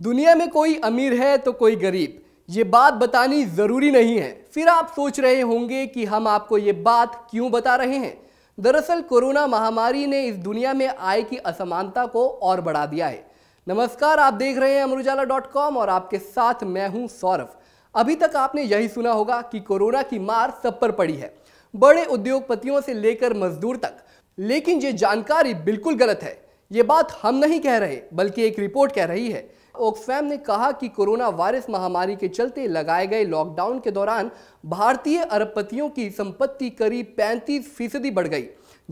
दुनिया में कोई अमीर है तो कोई गरीब ये बात बतानी ज़रूरी नहीं है फिर आप सोच रहे होंगे कि हम आपको ये बात क्यों बता रहे हैं दरअसल कोरोना महामारी ने इस दुनिया में आय की असमानता को और बढ़ा दिया है नमस्कार आप देख रहे हैं अमरुजाला डॉट कॉम और आपके साथ मैं हूं सौरभ अभी तक आपने यही सुना होगा कि कोरोना की मार सब पर पड़ी है बड़े उद्योगपतियों से लेकर मजदूर तक लेकिन ये जानकारी बिल्कुल गलत है ये बात हम नहीं कह रहे बल्कि एक रिपोर्ट कह रही है ओक्सफैम ने कहा कि कोरोना वायरस महामारी के चलते लगाए गए लॉकडाउन के दौरान भारतीय अरबपतियों की संपत्ति करीब पैंतीस फीसदी बढ़ गई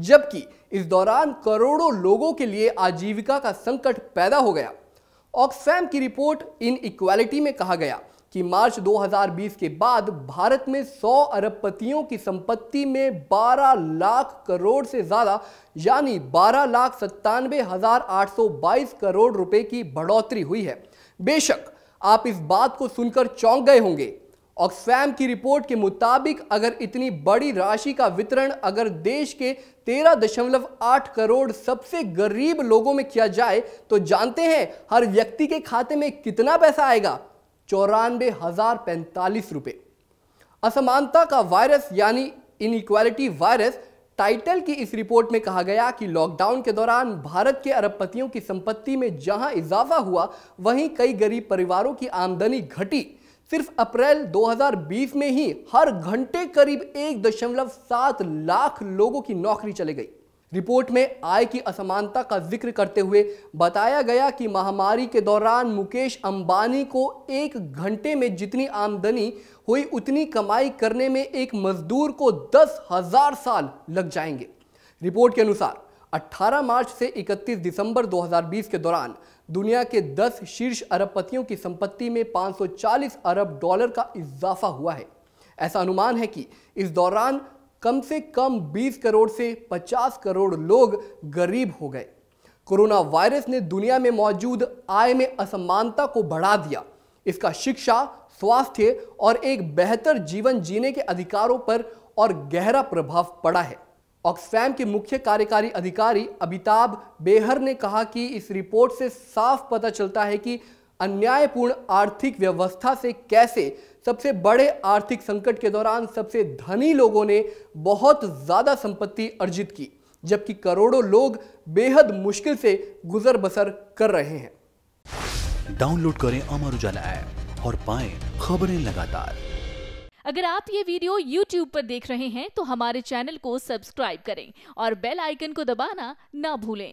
जबकि इस दौरान करोड़ों लोगों के लिए आजीविका का संकट पैदा हो गया ऑक्सफैम की रिपोर्ट इन इक्वालिटी में कहा गया कि मार्च 2020 के बाद भारत में 100 अरबपतियों की संपत्ति में 12 लाख करोड़ से ज़्यादा यानी बारह लाख सत्तानवे हज़ार आठ सौ बाईस करोड़ रुपए की बढ़ोतरी हुई है बेशक आप इस बात को सुनकर चौंक गए होंगे ऑक्सफैम की रिपोर्ट के मुताबिक अगर इतनी बड़ी राशि का वितरण अगर देश के 13.8 करोड़ सबसे गरीब लोगों में किया जाए तो जानते हैं हर व्यक्ति के खाते में कितना पैसा आएगा चौरानबे हज़ार पैंतालीस रुपये असमानता का वायरस यानी इनइक्वालिटी वायरस टाइटल की इस रिपोर्ट में कहा गया कि लॉकडाउन के दौरान भारत के अरबपतियों की संपत्ति में जहां इजाफा हुआ वहीं कई गरीब परिवारों की आमदनी घटी सिर्फ अप्रैल 2020 में ही हर घंटे करीब एक दशमलव सात लाख लोगों की नौकरी चले गई रिपोर्ट में आय की असमानता का जिक्र करते हुए बताया गया कि महामारी के दौरान मुकेश अंबानी को एक घंटे में जितनी आमदनी हुई उतनी कमाई करने में एक मजदूर को दस हजार साल लग जाएंगे रिपोर्ट के अनुसार 18 मार्च से 31 दिसंबर 2020 के दौरान दुनिया के 10 शीर्ष अरबपतियों की संपत्ति में 540 अरब डॉलर का इजाफा हुआ है ऐसा अनुमान है कि इस दौरान कम से कम 20 करोड़ से 50 करोड़ लोग गरीब हो गए कोरोना वायरस ने दुनिया में मौजूद आय में असमानता को बढ़ा दिया इसका शिक्षा स्वास्थ्य और एक बेहतर जीवन जीने के अधिकारों पर और गहरा प्रभाव पड़ा है ऑक्सफैम के मुख्य कार्यकारी अधिकारी अमिताभ बेहर ने कहा कि इस रिपोर्ट से साफ पता चलता है कि अन्यायपूर्ण आर्थिक व्यवस्था से कैसे सबसे बड़े आर्थिक संकट के दौरान सबसे धनी लोगों ने बहुत ज़्यादा संपत्ति अर्जित की जबकि करोड़ों लोग बेहद मुश्किल से गुजर बसर कर रहे हैं डाउनलोड करें अमर उजाला ऐप और पाए खबरें लगातार अगर आप ये वीडियो YouTube पर देख रहे हैं तो हमारे चैनल को सब्सक्राइब करें और बेल आइकन को दबाना ना भूलें